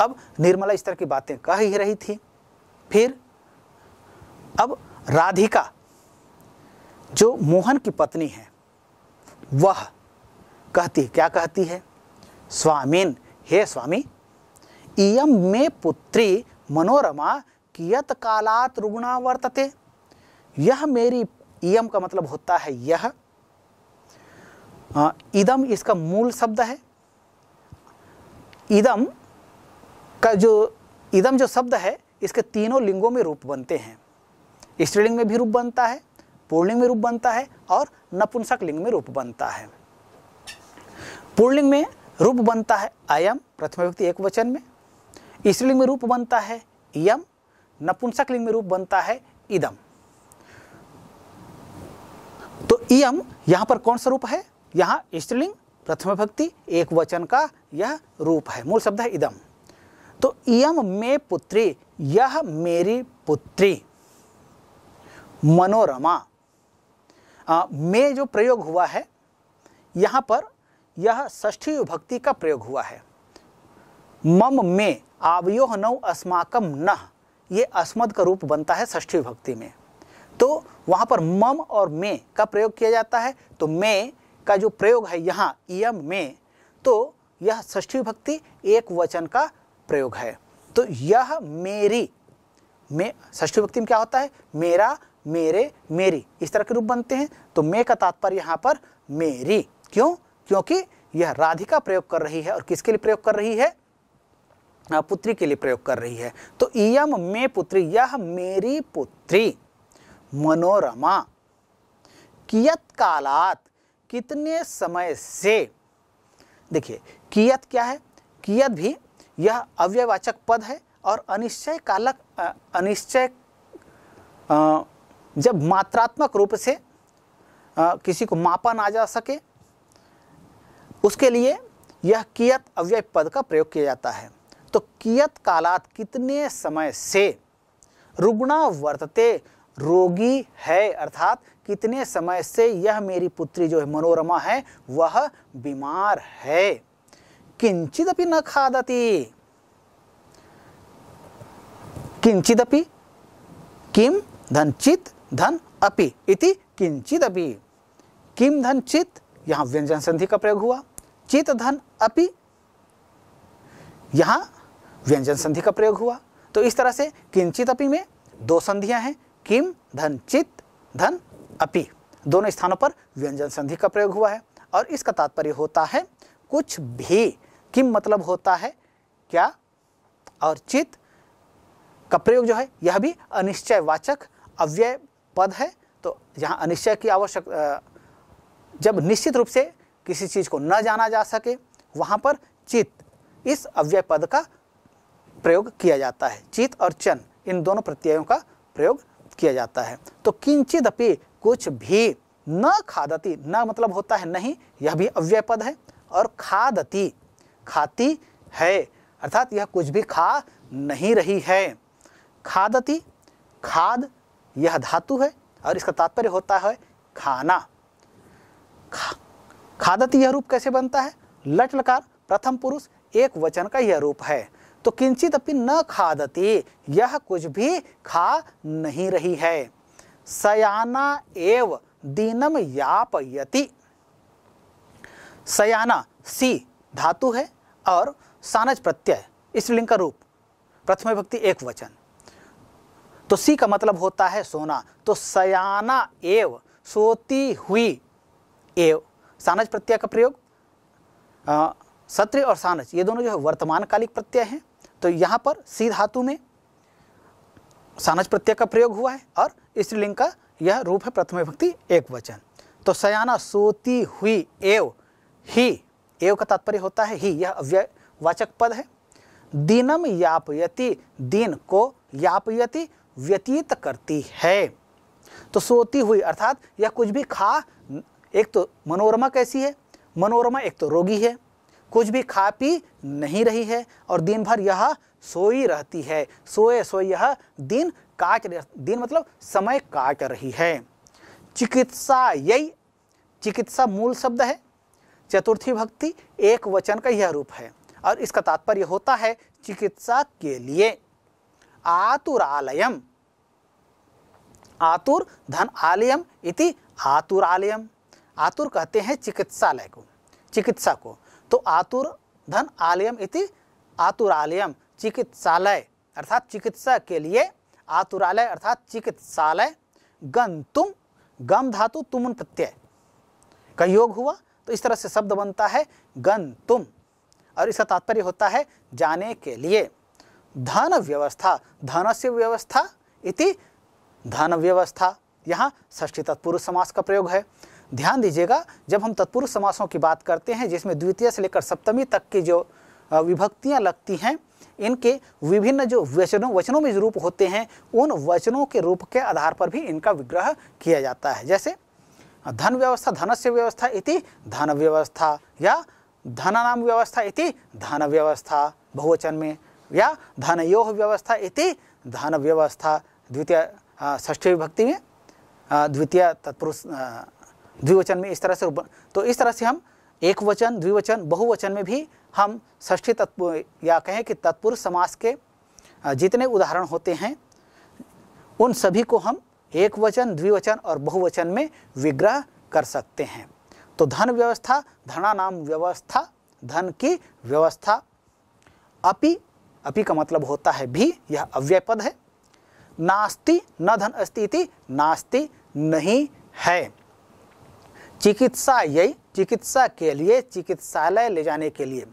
अब निर्मला इस तरह की बातें कह ही रही थी फिर अब राधिका जो मोहन की पत्नी है वह कहती क्या कहती है स्वामीन हे स्वामी इम मे पुत्री मनोरमा कियत कालात रुगुणा वर्तते यह मेरी इम का मतलब होता है यह इदम इसका मूल शब्द है इदम का जो इदम जो शब्द है इसके तीनों लिंगों में रूप बनते हैं स्त्रीलिंग में भी रूप बनता है पूर्णलिंग में रूप बनता है और नपुंसक लिंग में रूप बनता है पूर्णलिंग में रूप बनता है अयम प्रथम व्यक्ति एक वचन में स्त्रीलिंग में रूप बनता है यम नपुंसक लिंग में रूप बनता है इदम तो इम यहाँ पर कौन सा रूप है यहाँ स्त्रीलिंग प्रथम भक्ति एक वचन का यह रूप है मूल शब्द है इदम तो यम मे पुत्री यह मेरी पुत्री मनोरमा आ, में जो प्रयोग हुआ है यहाँ पर यह ष्ठी विभक्ति का प्रयोग हुआ है मम में आवयोह नौ अस्माकम न ये अस्मद का रूप बनता है ष्ठी विभक्ति में तो वहाँ पर मम और मे का प्रयोग किया जाता है तो मे का जो प्रयोग है यहाँ यम में तो यह ष्ठी विभक्ति एक वचन का प्रयोग है तो यह मेरी में ष्ठी व्यक्ति में क्या होता है मेरा मेरे मेरी इस तरह के रूप बनते हैं तो मे का तात्पर्य यहाँ पर मेरी क्यों क्योंकि यह राधिका प्रयोग कर रही है और किसके लिए प्रयोग कर रही है पुत्री के लिए प्रयोग कर रही है तो इयम मे पुत्री यह मेरी पुत्री मनोरमा कियत कालात कितने समय से देखिए कियत क्या है कियत भी यह अव्यवाचक पद है और अनिश्चय कालक अनिश्चय जब मात्रात्मक रूप से किसी को मापा ना जा सके उसके लिए यह कियत अव्यय पद का प्रयोग किया जाता है तो कियत कालात कितने समय से रुग्णा वर्तते रोगी है अर्थात कितने समय से यह मेरी पुत्री जो है मनोरमा है वह बीमार है किंचित भी न खादती किंचिदपि किम धनचित धन अपि इति किंचिदपि किम धनचित यहाँ व्यंजन संधि का प्रयोग हुआ चित धन अपि यहाँ व्यंजन संधि का प्रयोग हुआ तो इस तरह से किंचित अपि में दो संधियाँ हैं किम धन चित धन अपि दोनों स्थानों पर व्यंजन संधि का प्रयोग हुआ है और इसका तात्पर्य होता है कुछ भी किम मतलब होता है क्या और चित का प्रयोग जो है यह भी अनिश्चयवाचक अव्यय पद है तो यहाँ अनिश्चय की आवश्यक जब निश्चित रूप से किसी चीज़ को न जाना जा सके वहाँ पर चित इस अव्यय पद का प्रयोग किया जाता है चित और चन इन दोनों प्रत्ययों का प्रयोग किया जाता है तो किंचिदपि कुछ भी न खादती न मतलब होता है नहीं यह भी अव्यय पद है और खादती खाती है अर्थात यह कुछ भी खा नहीं रही है खादति खाद यह धातु है और इसका तात्पर्य होता है खाना खा खादति यह रूप कैसे बनता है लट लकार प्रथम पुरुष एक वचन का यह रूप है तो किंचित अपनी न खादती यह कुछ भी खा नहीं रही है सयाना एव दीनम यापयति सयाना सी धातु है और सानज प्रत्यय स्त्रीलिंग का रूप प्रथम भक्ति एक वचन तो सी का मतलब होता है सोना तो सयाना एव सोती हुई एव सानज प्रत्यय का प्रयोग सत्र और सानज ये दोनों जो है वर्तमान कालिक प्रत्यय हैं तो यहाँ पर सी धातु में सानज प्रत्यय का प्रयोग हुआ है और स्त्रीलिंग का यह रूप है प्रथम भक्ति एक वचन तो सयाना सोती हुई एव ही एव का तात्पर्य होता है ही यह अव्यय वाचक पद है दिनम यापयति दिन को यापयति व्यतीत करती है तो सोती हुई अर्थात यह कुछ भी खा एक तो मनोरमा कैसी है मनोरमा एक तो रोगी है कुछ भी खा पी नहीं रही है और दिन भर यह सोई रहती है सोए सोए यह दिन काट दिन मतलब समय काट रही है चिकित्सा यही चिकित्सा मूल शब्द है चतुर्थी भक्ति एक वचन का यह रूप है और इसका तात्पर्य होता है चिकित्सा के लिए आतुरालयम आतुर धन आलयम इति आतुरालयम आतुर कहते हैं चिकित्सालय को चिकित्सा को तो आतुर धन आलयम इति आतुरालयम चिकित्सालय अर्थात चिकित्सा के लिए आतुरालय अर्थात चिकित्सालय गन तुम गम धातु तुमन प्रत्यय का योग हुआ तो इस तरह से शब्द बनता है गन तुम और इसका तात्पर्य होता है जाने के लिए धन व्यवस्था धनस्य व्यवस्था इति व्यवस्था यहाँ षष्ठी तत्पुरुष समास का प्रयोग है ध्यान दीजिएगा जब हम तत्पुरुष समासों की बात करते हैं जिसमें द्वितीय से लेकर सप्तमी तक की जो विभक्तियाँ लगती हैं इनके विभिन्न जो वचनों वचनों में रूप होते हैं उन वचनों के रूप के आधार पर भी इनका विग्रह किया जाता है जैसे धन व्यवस्था धनस्य व्यवस्था इति धन व्यवस्था या धन नाम व्यवस्था इति धन व्यवस्था बहुवचन में या धनयो व्यवस्था इति धन व्यवस्था द्वितीय षष्ठी विभक्ति में द्वितीय तत्पुरुष द्विवचन में इस तरह से तो इस तरह से हम एक वचन द्विवचन बहुवचन में भी हम षष्ठी तत्व या कहें कि तत्पुरुष समास के जितने उदाहरण होते हैं उन सभी को हम एक वचन द्विवचन और बहुवचन में विग्रह कर सकते हैं तो धन व्यवस्था धना नाम व्यवस्था धन की व्यवस्था अपि अपि का मतलब होता है भी यह अव्यय पद है नास्ति न धन अस्ति नास्ति नहीं है चिकित्सा यही चिकित्सा के लिए चिकित्सालय ले जाने के लिए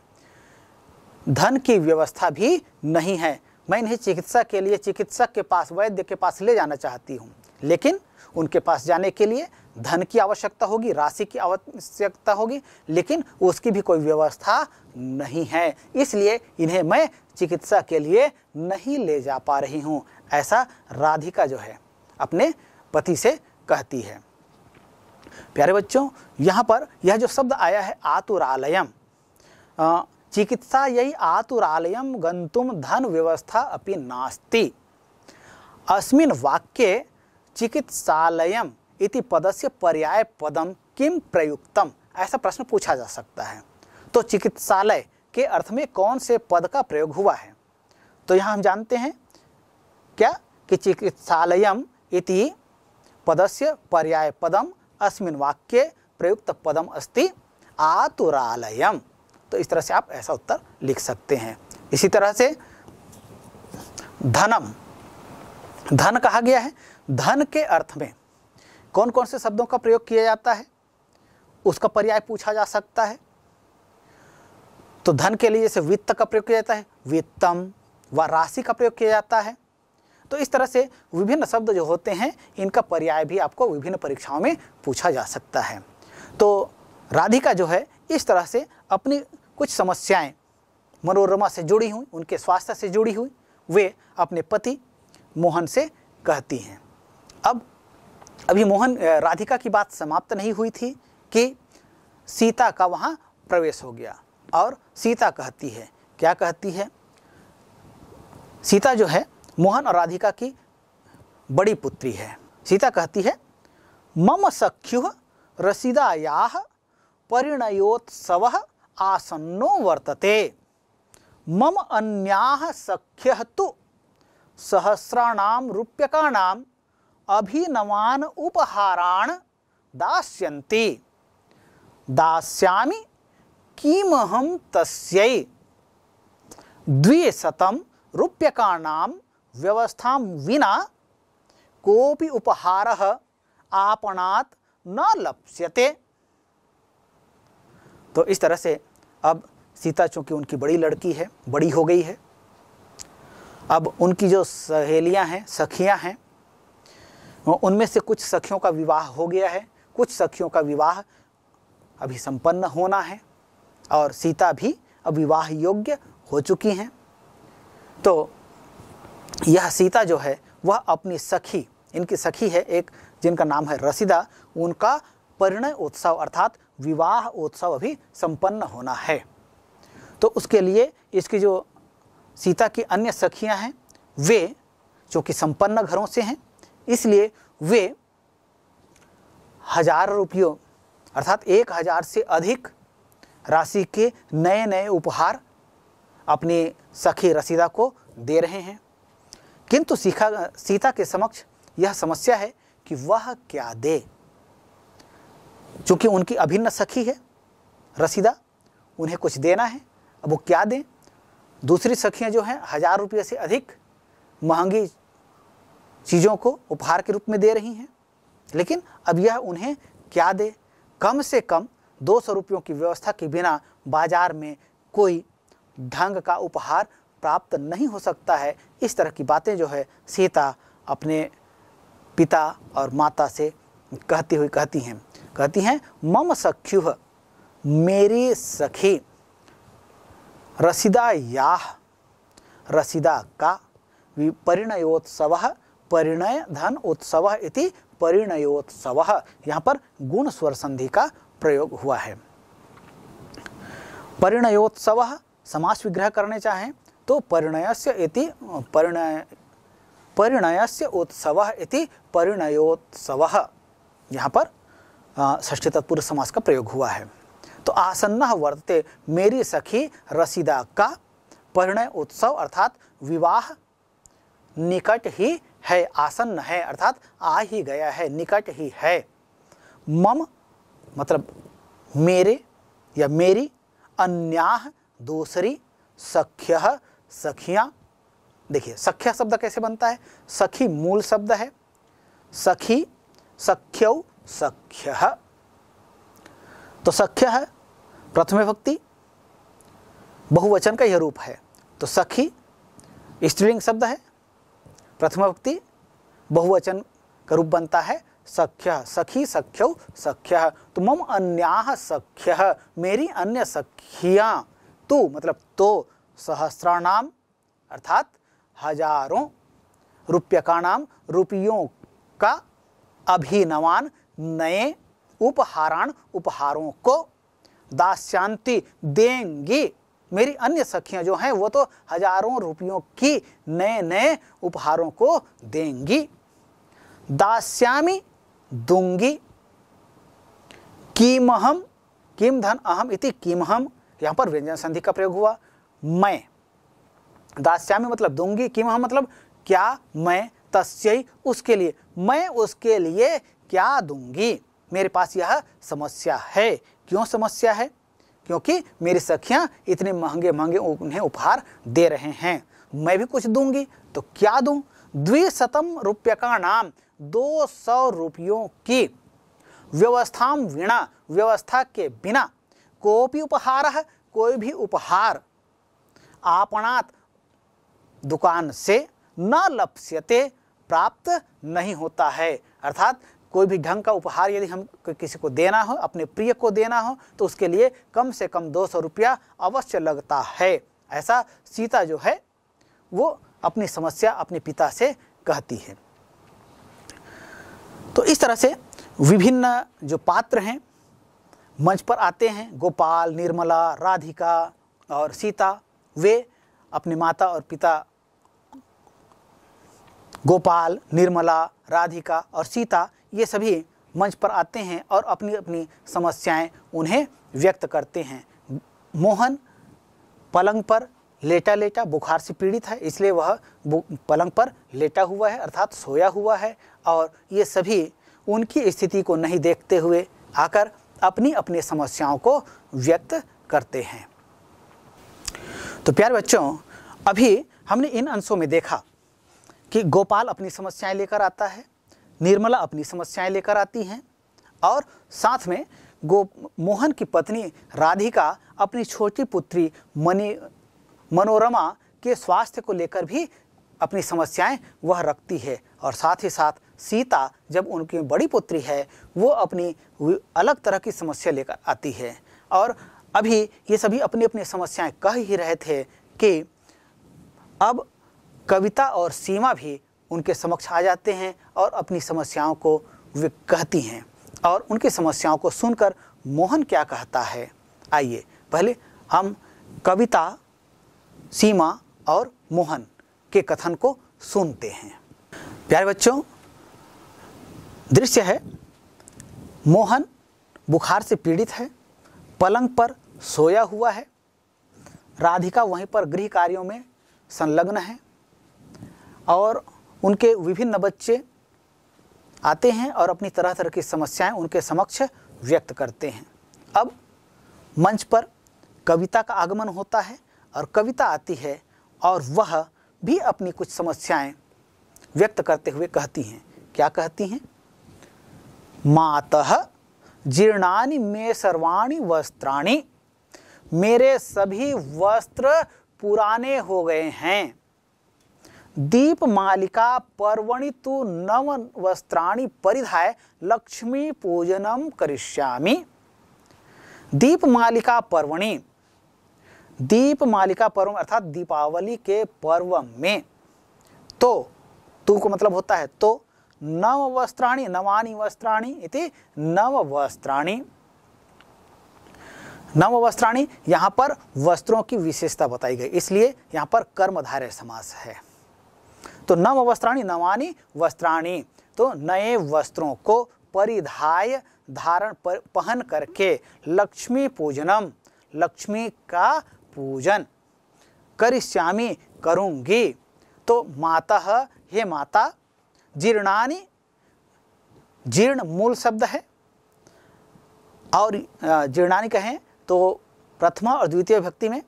धन की व्यवस्था भी नहीं है मैं इन्हें चिकित्सा के लिए चिकित्सक के पास वैद्य के पास ले जाना चाहती हूँ लेकिन उनके पास जाने के लिए धन की आवश्यकता होगी राशि की आवश्यकता होगी लेकिन उसकी भी कोई व्यवस्था नहीं है इसलिए इन्हें मैं चिकित्सा के लिए नहीं ले जा पा रही हूँ ऐसा राधिका जो है अपने पति से कहती है प्यारे बच्चों यहाँ पर यह जो शब्द आया है आतुरालयम चिकित्सा यही आतुरालयम गंतुम धन व्यवस्था अपनी नास्ती अस्मिन वाक्य चिकित्सालयम इति पदस्य पर्याय पदम किम प्रयुक्तम ऐसा प्रश्न पूछा जा सकता है तो चिकित्सालय के अर्थ में कौन से पद का प्रयोग हुआ है तो यहाँ हम जानते हैं क्या कि चिकित्सालयम इति पदस्य पर्याय पदम अस्मिन वाक्य प्रयुक्त पदम अस्ति आतुरालयम तो इस तरह से आप ऐसा उत्तर लिख सकते हैं इसी तरह से धनम धन कहा गया है धन के अर्थ में कौन कौन से शब्दों का प्रयोग किया जाता है उसका पर्याय पूछा जा सकता है तो धन के लिए जैसे वित्त का प्रयोग किया जाता है वित्तम व राशि का प्रयोग किया जाता है तो इस तरह से विभिन्न शब्द जो होते हैं इनका पर्याय भी आपको विभिन्न परीक्षाओं में पूछा जा सकता है तो राधिका जो है इस तरह से अपनी कुछ समस्याएं मनोरमा से जुड़ी हुई उनके स्वास्थ्य से जुड़ी हुई वे अपने पति मोहन से कहती हैं अब अभी मोहन राधिका की बात समाप्त नहीं हुई थी कि सीता का वहाँ प्रवेश हो गया और सीता कहती है क्या कहती है सीता जो है मोहन और राधिका की बड़ी पुत्री है सीता कहती है मम सख्यु रसीदाया परिणयोत्सव आसन्नो वर्तते मम अन्या सख्य तो सहस्राणाम रूप्यकाणाम अभिनवान उपहाराण दास्यन्ति दास्यामि किमहं तस्यै द्विशतं रूप्यकाणां व्यवस्थां विना कोऽपि उपहारः आपणात् न लप्स्यते तो इस तरह से अब सीता चूँकि उनकी बड़ी लड़की है बड़ी हो गई है अब उनकी जो सहेलियां हैं सखियां हैं हाँ, उनमें से कुछ सखियों का विवाह हो गया है कुछ सखियों का विवाह अभी संपन्न होना है और सीता भी अब विवाह योग्य हो चुकी हैं तो यह सीता जो है वह अपनी सखी इनकी सखी है एक जिनका नाम है रसीदा उनका परिणय उत्सव अर्थात विवाह उत्सव अभी संपन्न होना है तो उसके लिए इसकी जो सीता की अन्य सखियां हैं वे जो कि संपन्न घरों से हैं इसलिए वे हजार रुपयों अर्थात एक हजार से अधिक राशि के नए नए उपहार अपने सखी रसीदा को दे रहे हैं किंतु सीखा सीता के समक्ष यह समस्या है कि वह क्या दे चूँकि उनकी अभिन्न सखी है रसीदा उन्हें कुछ देना है अब वो क्या दें दूसरी सखियाँ जो हैं हज़ार रुपये से अधिक महंगी चीज़ों को उपहार के रूप में दे रही हैं लेकिन अब यह उन्हें क्या दे कम से कम दो सौ रुपयों की व्यवस्था के बिना बाजार में कोई ढंग का उपहार प्राप्त नहीं हो सकता है इस तरह की बातें जो है सीता अपने पिता और माता से कहती हुई कहती हैं कहती हैं मम सख्यु मेरी सखी रसीदा याह रसीदा का परिणयोत्सव परिणय धन उत्सव इति परिणयोत्सव यहाँ पर गुण स्वर संधि का प्रयोग हुआ है परिणयोत्सव समास विग्रह करने चाहें तो परिणयस्य इति परिणय परिणयस्य उत्सव इति परिणयोत्सव यहाँ पर षष्ठी तत्पुरुष समास का प्रयोग हुआ है तो आसन्न वर्तते मेरी सखी रसीदा का परिणय उत्सव अर्थात विवाह निकट ही है आसन्न है अर्थात आ ही गया है निकट ही है मम मतलब मेरे या मेरी अन्या दूसरी सख्य सखियाँ देखिए सख्या शब्द कैसे बनता है सखी मूल शब्द है सखी सख्य सख्य तो सख्य है प्रथम भक्ति बहुवचन का यह रूप है तो सखी स्त्रीलिंग शब्द है भक्ति बहुवचन का रूप बनता है सख्य सखी सख्य सख्य तो मम अन्या सख्य मेरी अन्य सखिया तू मतलब तो सहस्राणाम अर्थात हजारों रुप्यकाणाम रुपयों का अभिनवान नए उपहाराण उपहारों को दास्यांति देंगी मेरी अन्य सखियां जो हैं वो तो हजारों रुपयों की नए नए उपहारों को देंगी दास्यामी दूंगी अहम किम धन अहम इति कीमहम यहां पर व्यंजन संधि का प्रयोग हुआ मैं दास्यामी मतलब दूंगी किमहम मतलब क्या मैं तस्यई उसके लिए मैं उसके लिए क्या दूंगी मेरे पास यह समस्या है क्यों समस्या है क्योंकि मेरी सखियाँ इतने महंगे महंगे उन्हें उपहार दे रहे हैं मैं भी कुछ दूंगी तो क्या दूँ द्विशतम का नाम दो सौ रुपयों की व्यवस्था बिना व्यवस्था के बिना कोपी उपहार कोई भी उपहार आपणात दुकान से न लप्स्यते प्राप्त नहीं होता है अर्थात कोई भी ढंग का उपहार यदि हम किसी को देना हो अपने प्रिय को देना हो तो उसके लिए कम से कम दो सौ रुपया अवश्य लगता है ऐसा सीता जो है वो अपनी समस्या अपने पिता से कहती है तो इस तरह से विभिन्न जो पात्र हैं मंच पर आते हैं गोपाल निर्मला राधिका और सीता वे अपने माता और पिता गोपाल निर्मला राधिका और सीता ये सभी मंच पर आते हैं और अपनी अपनी समस्याएं उन्हें व्यक्त करते हैं मोहन पलंग पर लेटा लेटा बुखार से पीड़ित है इसलिए वह पलंग पर लेटा हुआ है अर्थात सोया हुआ है और ये सभी उनकी स्थिति को नहीं देखते हुए आकर अपनी अपनी समस्याओं को व्यक्त करते हैं तो प्यार बच्चों अभी हमने इन अंशों में देखा कि गोपाल अपनी समस्याएं लेकर आता है निर्मला अपनी समस्याएं लेकर आती हैं और साथ में गो मोहन की पत्नी राधिका अपनी छोटी पुत्री मनी मनोरमा के स्वास्थ्य को लेकर भी अपनी समस्याएं वह रखती है और साथ ही साथ सीता जब उनकी बड़ी पुत्री है वो अपनी अलग तरह की समस्या लेकर आती है और अभी ये सभी अपनी अपनी समस्याएं कह ही रहे थे कि अब कविता और सीमा भी उनके समक्ष आ जाते हैं और अपनी समस्याओं को वे कहती हैं और उनकी समस्याओं को सुनकर मोहन क्या कहता है आइए पहले हम कविता सीमा और मोहन के कथन को सुनते हैं प्यारे बच्चों दृश्य है मोहन बुखार से पीड़ित है पलंग पर सोया हुआ है राधिका वहीं पर गृह कार्यों में संलग्न है और उनके विभिन्न बच्चे आते हैं और अपनी तरह तरह की समस्याएं उनके समक्ष व्यक्त करते हैं अब मंच पर कविता का आगमन होता है और कविता आती है और वह भी अपनी कुछ समस्याएं व्यक्त करते हुए कहती हैं क्या कहती हैं मातः जीर्णानि मे सर्वाणी वस्त्राणी मेरे सभी वस्त्र पुराने हो गए हैं दीप मालिका पर्वणि तु नव वस्त्राणि परिधाय लक्ष्मी पूजनम करिष्यामि मालिका पर्वणि मालिका पर्व अर्थात दीपावली के पर्व में तो तू को मतलब होता है तो नव वस्त्राणि नवानि वस्त्राणि इति नव वस्त्राणि नव वस्त्राणि यहाँ पर वस्त्रों की विशेषता बताई गई इसलिए यहाँ पर कर्मधारय समास है तो नव वस्त्राणी नवानी वस्त्राणी तो नए वस्त्रों को परिधाय धारण पर पहन करके लक्ष्मी पूजनम लक्ष्मी का पूजन करिष्यामी करूंगी तो माता हे माता जीर्णानी जीर्ण मूल शब्द है और जीर्णानी कहें तो प्रथमा और द्वितीय भक्ति में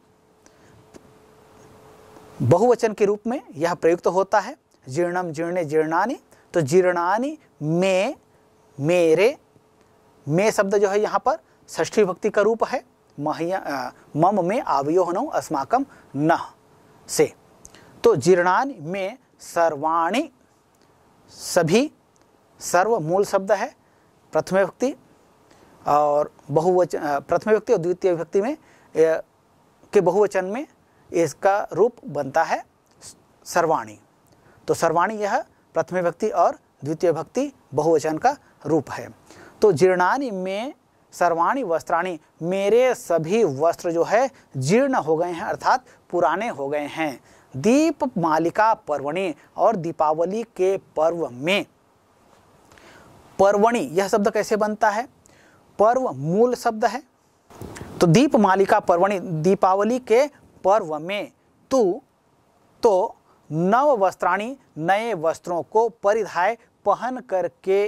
बहुवचन के रूप में यह प्रयुक्त तो होता है जीर्णम जीर्णे जीर्णानी तो जीर्णानी में मेरे में शब्द जो है यहाँ पर ष्ठी भक्ति का रूप है महिया मम में आवयोहन अस्माकम न से तो जीर्णान में सर्वाणी सभी सर्व मूल शब्द है प्रथम व्यक्ति और बहुवचन प्रथम व्यक्ति और द्वितीय व्यक्ति में के बहुवचन में इसका रूप बनता है सर्वाणी तो सर्वाणी यह प्रथम भक्ति और द्वितीय भक्ति बहुवचन का रूप है तो जीर्णानी में सर्वाणी वस्त्राणी मेरे सभी वस्त्र जो है जीर्ण हो गए हैं अर्थात पुराने हो गए हैं दीप मालिका पर्वणी और दीपावली के पर्व में पर्वणी यह शब्द कैसे बनता है पर्व मूल शब्द है तो दीप मालिका पर्वणी दीपावली के पर्व में तू तो नव वस्त्राणी नए वस्त्रों को परिधाय पहन करके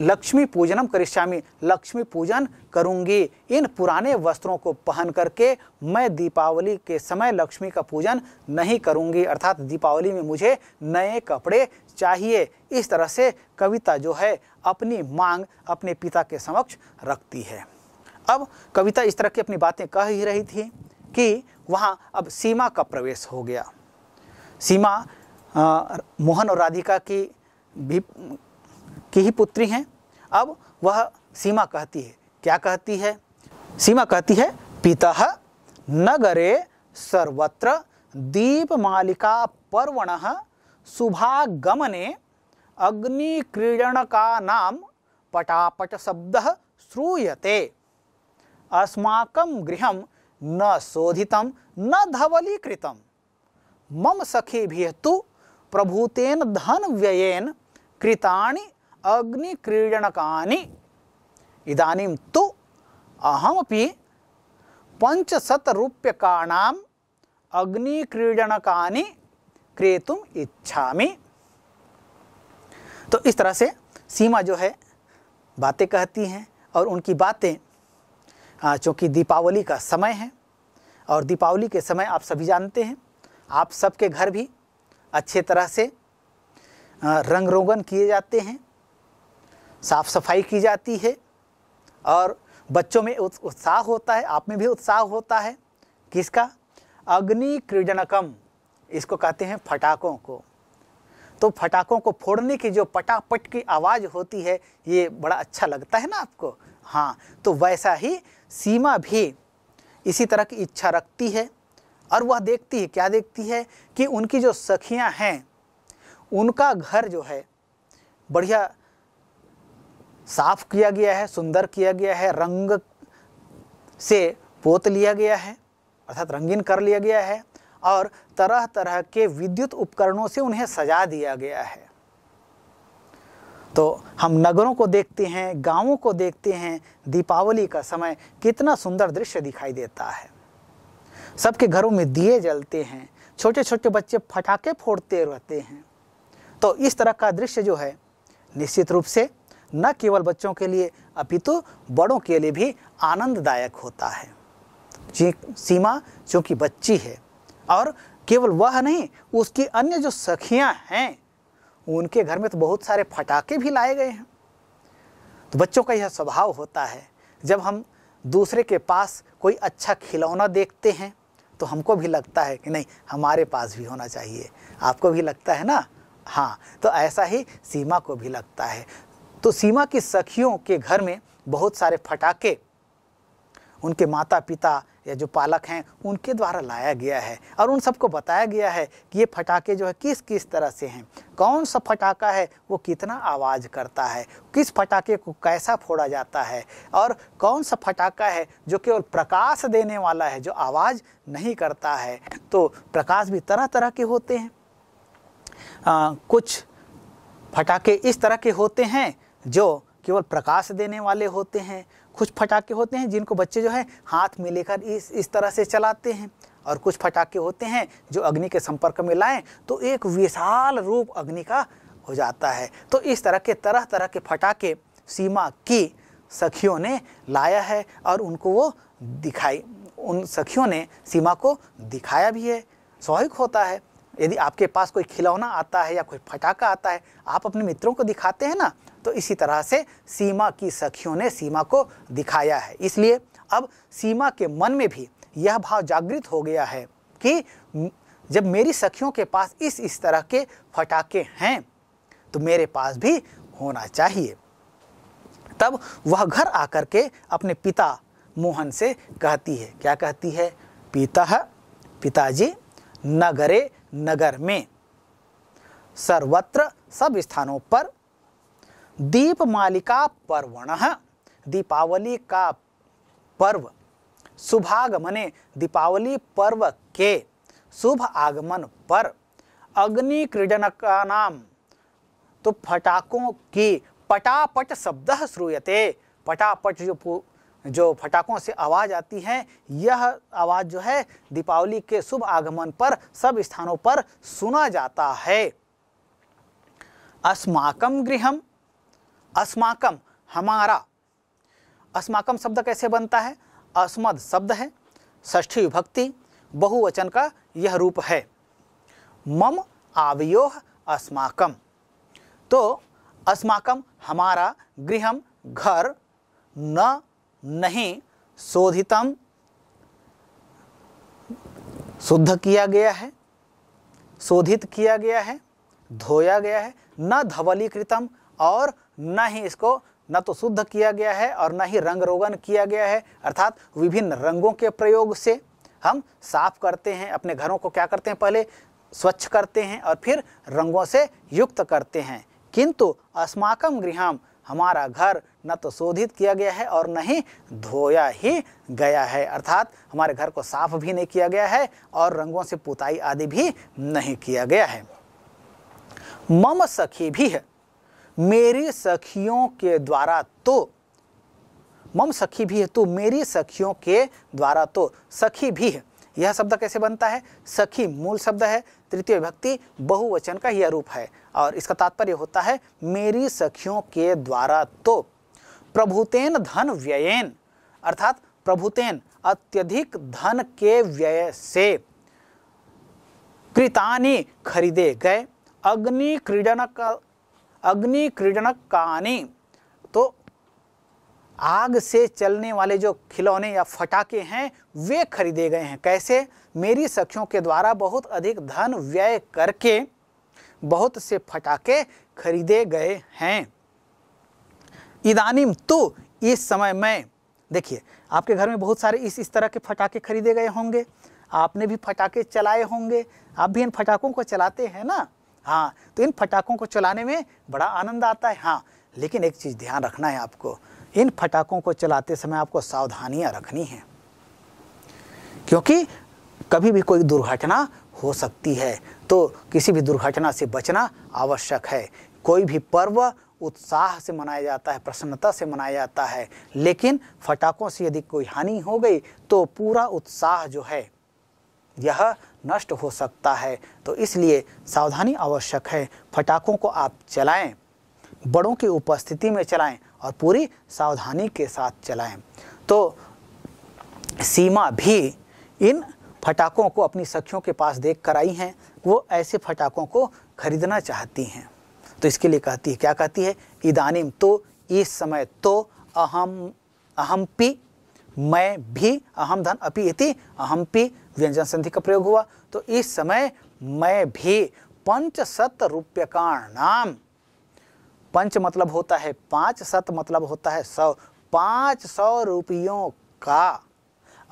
लक्ष्मी पूजनम करिष्यामी लक्ष्मी पूजन करूंगी इन पुराने वस्त्रों को पहन करके मैं दीपावली के समय लक्ष्मी का पूजन नहीं करूंगी अर्थात दीपावली में मुझे नए कपड़े चाहिए इस तरह से कविता जो है अपनी मांग अपने पिता के समक्ष रखती है अब कविता इस तरह की अपनी बातें कह ही रही थी कि वहाँ अब सीमा का प्रवेश हो गया सीमा आ, मोहन और राधिका की भी की ही पुत्री हैं अब वह सीमा कहती है क्या कहती है सीमा कहती है पिता नगरे सर्वत्र मालिका पर्वण शुभागमने अग्निक्रीडन का नाम पटापट शब्द श्रूयते अस्माकं गृह न शोधितम न धवलीकृतम मम सखी तो प्रभूतेन धन व्ययेन कृता अग्निक्रीडनकानि इदानीं तो अहम पञ्चशतरूप्यकाणाम् अग्निक्रीडनकानि क्रेतुम इच्छामि तो इस तरह से सीमा जो है बातें कहती हैं और उनकी बातें चूँकि दीपावली का समय है और दीपावली के समय आप सभी जानते हैं आप सबके घर भी अच्छे तरह से रंग रोगन किए जाते हैं साफ सफाई की जाती है और बच्चों में उत्साह होता है आप में भी उत्साह होता है किसका अग्नि क्रीडनकम इसको कहते हैं फटाकों को तो फटाकों को फोड़ने की जो पटापट की आवाज़ होती है ये बड़ा अच्छा लगता है ना आपको हाँ तो वैसा ही सीमा भी इसी तरह की इच्छा रखती है और वह देखती है क्या देखती है कि उनकी जो सखियाँ हैं उनका घर जो है बढ़िया साफ किया गया है सुंदर किया गया है रंग से पोत लिया गया है अर्थात रंगीन कर लिया गया है और तरह तरह के विद्युत उपकरणों से उन्हें सजा दिया गया है तो हम नगरों को देखते हैं गांवों को देखते हैं दीपावली का समय कितना सुंदर दृश्य दिखाई देता है सबके घरों में दिए जलते हैं छोटे छोटे बच्चे फटाके फोड़ते रहते हैं तो इस तरह का दृश्य जो है निश्चित रूप से न केवल बच्चों के लिए अपितु तो बड़ों के लिए भी आनंददायक होता है सीमा जो कि बच्ची है और केवल वह नहीं उसकी अन्य जो सखियां हैं उनके घर में तो बहुत सारे फटाके भी लाए गए हैं तो बच्चों का यह स्वभाव होता है जब हम दूसरे के पास कोई अच्छा खिलौना देखते हैं तो हमको भी लगता है कि नहीं हमारे पास भी होना चाहिए आपको भी लगता है ना हाँ तो ऐसा ही सीमा को भी लगता है तो सीमा की सखियों के घर में बहुत सारे फटाके उनके माता पिता या जो पालक हैं उनके द्वारा लाया गया है और उन सबको बताया गया है कि ये फटाके जो है किस किस तरह से हैं कौन सा फटाका है वो कितना आवाज़ करता है किस फटाके को कैसा फोड़ा जाता है और कौन सा फटाका है जो केवल प्रकाश देने वाला है जो आवाज़ नहीं करता है तो प्रकाश भी तरह तरह के होते हैं आ, कुछ फटाके इस तरह के होते हैं जो केवल प्रकाश देने वाले होते हैं कुछ फटाके होते हैं जिनको बच्चे जो है हाथ में लेकर इस इस तरह से चलाते हैं और कुछ फटाके होते हैं जो अग्नि के संपर्क में लाएं तो एक विशाल रूप अग्नि का हो जाता है तो इस तरह के तरह तरह के फटाके सीमा की सखियों ने लाया है और उनको वो दिखाई उन सखियों ने सीमा को दिखाया भी है स्वाभाविक होता है यदि आपके पास कोई खिलौना आता है या कोई फटाका आता है आप अपने मित्रों को दिखाते हैं ना तो इसी तरह से सीमा की सखियों ने सीमा को दिखाया है इसलिए अब सीमा के मन में भी यह भाव जागृत हो गया है कि जब मेरी सखियों के पास इस इस तरह के फटाके हैं तो मेरे पास भी होना चाहिए तब वह घर आकर के अपने पिता मोहन से कहती है क्या कहती है पिता पिताजी नगरे नगर में सर्वत्र सब स्थानों पर दीपमालिका पर्वण दीपावली का पर्व शुभागमने दीपावली पर्व के शुभ आगमन पर अग्नि क्रीडनका नाम तो फटाकों की पटापट शब्द श्रूयते पटापट जो जो फटाकों से आवाज़ आती है यह आवाज़ जो है दीपावली के शुभ आगमन पर सब स्थानों पर सुना जाता है अस्माकम गृहम अस्माकम हमारा अस्माकम शब्द कैसे बनता है अस्मद शब्द है ष्ठी विभक्ति बहुवचन का यह रूप है मम आवयोह अस्माकम तो अस्माकम हमारा गृह घर न नहीं शोधितम शुद्ध किया गया है शोधित किया गया है धोया गया है न धवलीकृतम और न ही इसको न तो शुद्ध किया गया है और न ही रंग रोगन किया गया है अर्थात विभिन्न रंगों के प्रयोग से हम साफ करते हैं अपने घरों को क्या करते हैं पहले स्वच्छ करते हैं और फिर रंगों से युक्त करते हैं किंतु अस्माकम गृहम हमारा घर न तो शोधित किया गया है और न ही धोया ही गया है अर्थात हमारे घर को साफ भी नहीं किया गया है और रंगों से पुताई आदि भी नहीं किया गया है मम सखी भी है मेरी सखियों के द्वारा तो मम सखी भी है तो मेरी सखियों के द्वारा तो सखी भी है यह शब्द कैसे बनता है सखी मूल शब्द है तृतीय विभक्ति बहुवचन का यह रूप है और इसका तात्पर्य होता है मेरी सखियों के द्वारा तो प्रभुतेन धन व्ययन अर्थात प्रभुतेन अत्यधिक धन के व्यय से कृतानी खरीदे गए अग्नि क्रीडन का अग्नि क्रीडनक कहानी तो आग से चलने वाले जो खिलौने या फटाके हैं वे खरीदे गए हैं कैसे मेरी सखियों के द्वारा बहुत अधिक धन व्यय करके बहुत से फटाके खरीदे गए हैं इदानिम तो इस समय में देखिए आपके घर में बहुत सारे इस इस तरह के फटाके खरीदे गए होंगे आपने भी फटाके चलाए होंगे आप भी इन फटाकों को चलाते हैं ना हाँ तो इन फटाखों को चलाने में बड़ा आनंद आता है हाँ लेकिन एक चीज़ ध्यान रखना है आपको इन फटाखों को चलाते समय आपको सावधानियाँ रखनी हैं क्योंकि कभी भी कोई दुर्घटना हो सकती है तो किसी भी दुर्घटना से बचना आवश्यक है कोई भी पर्व उत्साह से मनाया जाता है प्रसन्नता से मनाया जाता है लेकिन फटाखों से यदि कोई हानि हो गई तो पूरा उत्साह जो है यह नष्ट हो सकता है तो इसलिए सावधानी आवश्यक है फटाखों को आप चलाएं बड़ों की उपस्थिति में चलाएं और पूरी सावधानी के साथ चलाएं तो सीमा भी इन फटाखों को अपनी सखियों के पास देख कर आई हैं वो ऐसे फटाखों को खरीदना चाहती हैं तो इसके लिए कहती है क्या कहती है इदानिम तो इस समय तो अहम अहम पी मैं भी अहम धन अपी इति अहम पी व्यंजन संधि का प्रयोग हुआ तो इस समय मैं भी पंच पंचशत नाम पंच मतलब होता है पाँच सत मतलब होता है सौ पाँच सौ रुपयों का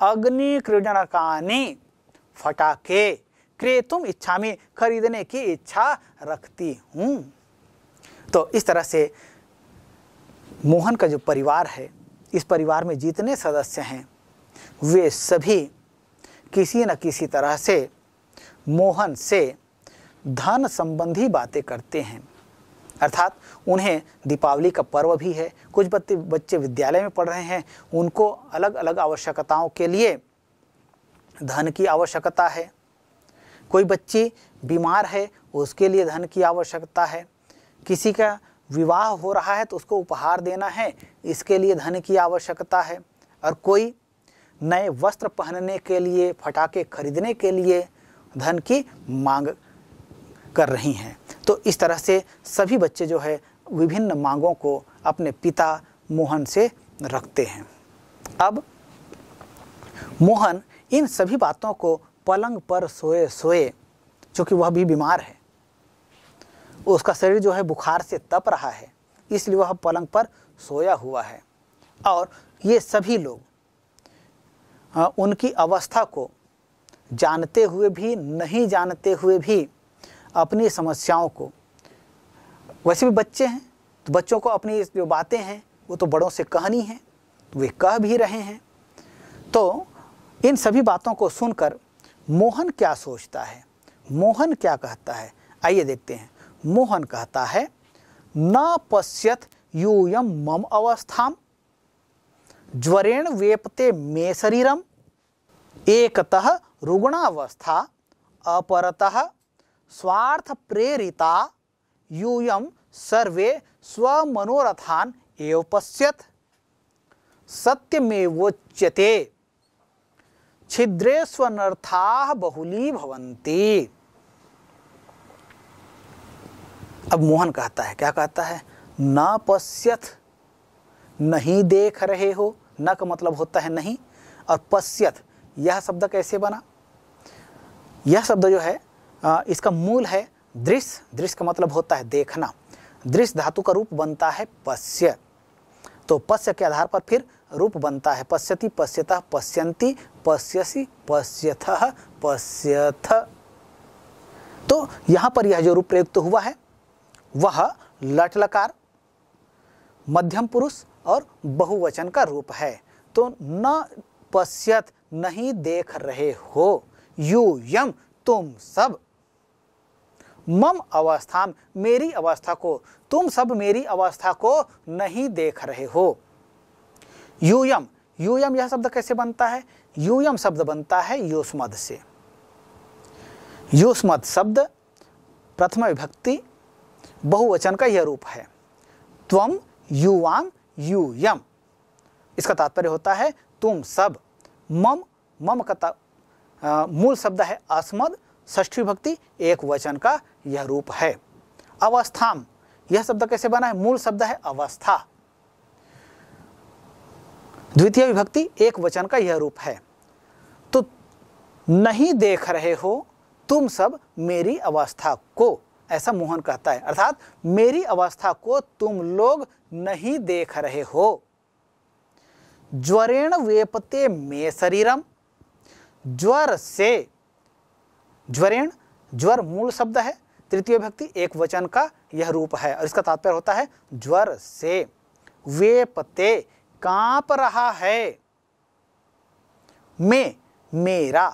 अग्नि क्रीडनकानी फटाके क्रेतुम इच्छा में खरीदने की इच्छा रखती हूँ तो इस तरह से मोहन का जो परिवार है इस परिवार में जितने सदस्य हैं वे सभी किसी न किसी तरह से मोहन से धन संबंधी बातें करते हैं अर्थात उन्हें दीपावली का पर्व भी है कुछ बच्चे बच्चे विद्यालय में पढ़ रहे हैं उनको अलग अलग आवश्यकताओं के लिए धन की आवश्यकता है कोई बच्ची बीमार है उसके लिए धन की आवश्यकता है किसी का विवाह हो रहा है तो उसको उपहार देना है इसके लिए धन की आवश्यकता है और कोई नए वस्त्र पहनने के लिए फटाके खरीदने के लिए धन की मांग कर रही हैं तो इस तरह से सभी बच्चे जो है विभिन्न मांगों को अपने पिता मोहन से रखते हैं अब मोहन इन सभी बातों को पलंग पर सोए सोए चूँकि वह भी बीमार है उसका शरीर जो है बुखार से तप रहा है इसलिए वह पलंग पर सोया हुआ है और ये सभी लोग हाँ, उनकी अवस्था को जानते हुए भी नहीं जानते हुए भी अपनी समस्याओं को वैसे भी बच्चे हैं तो बच्चों को अपनी जो बातें हैं वो तो बड़ों से कहनी है तो वे कह भी रहे हैं तो इन सभी बातों को सुनकर मोहन क्या सोचता है मोहन क्या कहता है आइए देखते हैं मोहन कहता है न पश्यत यूयम मम अवस्थाम ज्वरेण वेपते मे शरीरम एकतः रुग्णावस्था अपरतः स्वार्थ प्रेरिता यूयम सर्वे स्वमनोरथान एव पश्यत सत्यमेवोच्यते छिद्रेष्वनर्था बहुली भवंती अब मोहन कहता है क्या कहता है ना पश्यथ नहीं देख रहे हो न का मतलब होता है नहीं और पश्यथ यह शब्द कैसे बना यह शब्द जो है इसका मूल है दृश्य दृश्य का मतलब होता है देखना दृश्य धातु का रूप बनता है पश्य तो पश्य के आधार पर फिर रूप बनता है पश्यति पश्यतः पश्यंती पश्यसी पश्यथ पश्यथ तो यहाँ पर यह जो रूप प्रयुक्त हुआ है वह लटलकार मध्यम पुरुष और बहुवचन का रूप है तो न पश्यत नहीं देख रहे हो यू यम तुम सब मम अवस्था मेरी अवस्था को तुम सब मेरी अवस्था को नहीं देख रहे हो यूयम यूयम यह शब्द कैसे बनता है यूयम शब्द बनता है युष्मद से युष्मद शब्द प्रथम विभक्ति बहुवचन का यह रूप है त्वम युवाम यूयम इसका तात्पर्य होता है तुम सब मम मम का मूल शब्द है अस्मद ष्ठी भक्ति एक वचन का यह रूप है अवस्थाम यह शब्द कैसे बना है मूल शब्द है अवस्था द्वितीय विभक्ति एक वचन का यह रूप है तो नहीं देख रहे हो तुम सब मेरी अवस्था को ऐसा मोहन कहता है अर्थात मेरी अवस्था को तुम लोग नहीं देख रहे हो ज्वरेण वेपते मे शरीरम ज्वर से ज्वरेण ज्वर मूल शब्द है तृतीय भक्ति एक वचन का यह रूप है और इसका तात्पर्य होता है ज्वर से वेपते कांप रहा है मैं मेरा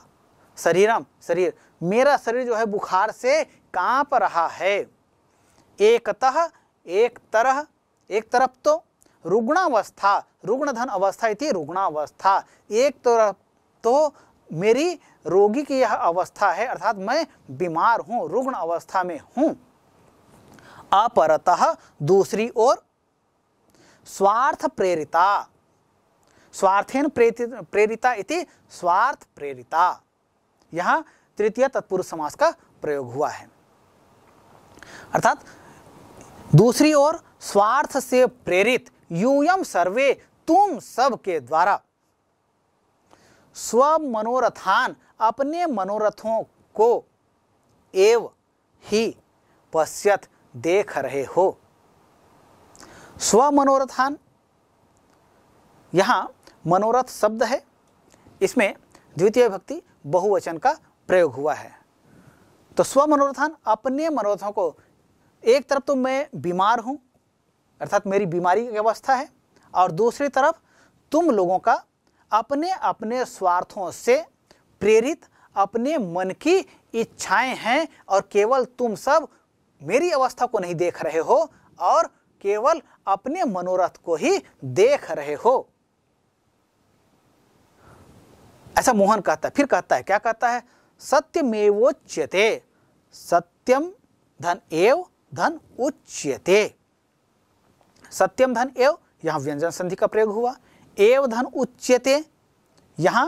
शरीरम शरीर मेरा शरीर जो है बुखार से कांप रहा है एकतः एक तरह एक तरफ तो रुग्णावस्था रुग्णधन अवस्था इति रुग्णावस्था एक तरफ तो मेरी रोगी की यह अवस्था है अर्थात मैं बीमार हूँ रुग्ण अवस्था में हूँ अपरतः दूसरी ओर स्वार्थ प्रेरिता स्वार्थेन प्रेरिता इति स्वार्थ प्रेरिता यहाँ तृतीय तत्पुरुष समास का प्रयोग हुआ है अर्थात दूसरी ओर स्वार्थ से प्रेरित यूयम सर्वे तुम सब के द्वारा स्व मनोरथान अपने मनोरथों को एव ही पश्यत देख रहे हो स्व मनोरथान यहां मनोरथ शब्द है इसमें द्वितीय भक्ति बहुवचन का प्रयोग हुआ है तो स्व मनोरथान अपने मनोरथों को एक तरफ तो मैं बीमार हूँ अर्थात मेरी बीमारी की अवस्था है और दूसरी तरफ तुम लोगों का अपने अपने स्वार्थों से प्रेरित अपने मन की इच्छाएं हैं और केवल तुम सब मेरी अवस्था को नहीं देख रहे हो और केवल अपने मनोरथ को ही देख रहे हो ऐसा मोहन कहता है फिर कहता है क्या कहता है सत्य में चेते सत्यम धन एव धन उच्यते सत्यम धन एव यहां व्यंजन संधि का प्रयोग हुआ एव धन उच्यते यहां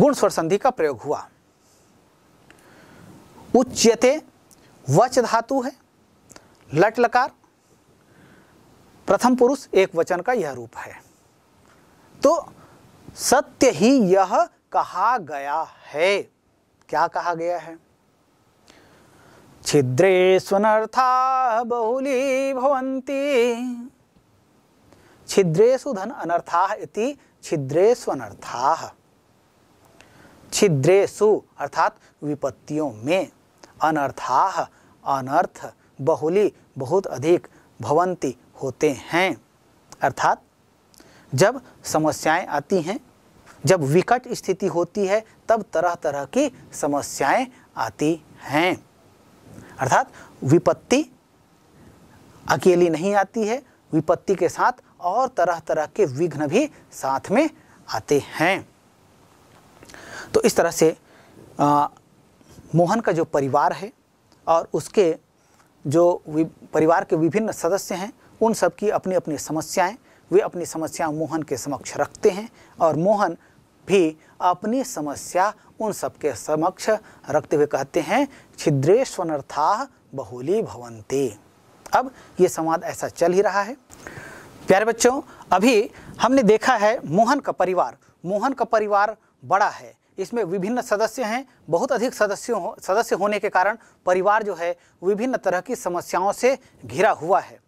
गुण स्वर संधि का प्रयोग हुआ उच्यते वच धातु है लट लकार प्रथम पुरुष एक वचन का यह रूप है तो सत्य ही यह कहा गया है क्या कहा गया है छिद्रेषु बहुली भवंती छिद्रेषु धन अनर्था इति छिद्रेषु अनर्थाः छिद्रेषु अर्थात विपत्तियों में अनर्था अनर्थ बहुली बहुत अधिक भवंती होते हैं अर्थात जब समस्याएं आती हैं जब विकट स्थिति होती है तब तरह तरह की समस्याएं आती हैं अर्थात विपत्ति अकेली नहीं आती है विपत्ति के साथ और तरह तरह के विघ्न भी साथ में आते हैं तो इस तरह से आ, मोहन का जो परिवार है और उसके जो परिवार के विभिन्न सदस्य हैं उन सब की अपनी अपनी समस्याएं वे अपनी समस्या मोहन के समक्ष रखते हैं और मोहन भी अपनी समस्या उन सबके समक्ष रखते हुए कहते हैं छिद्रेश्वनर्था बहुली भवंती अब ये संवाद ऐसा चल ही रहा है प्यारे बच्चों अभी हमने देखा है मोहन का परिवार मोहन का परिवार बड़ा है इसमें विभिन्न सदस्य हैं बहुत अधिक सदस्यों हो, सदस्य होने के कारण परिवार जो है विभिन्न तरह की समस्याओं से घिरा हुआ है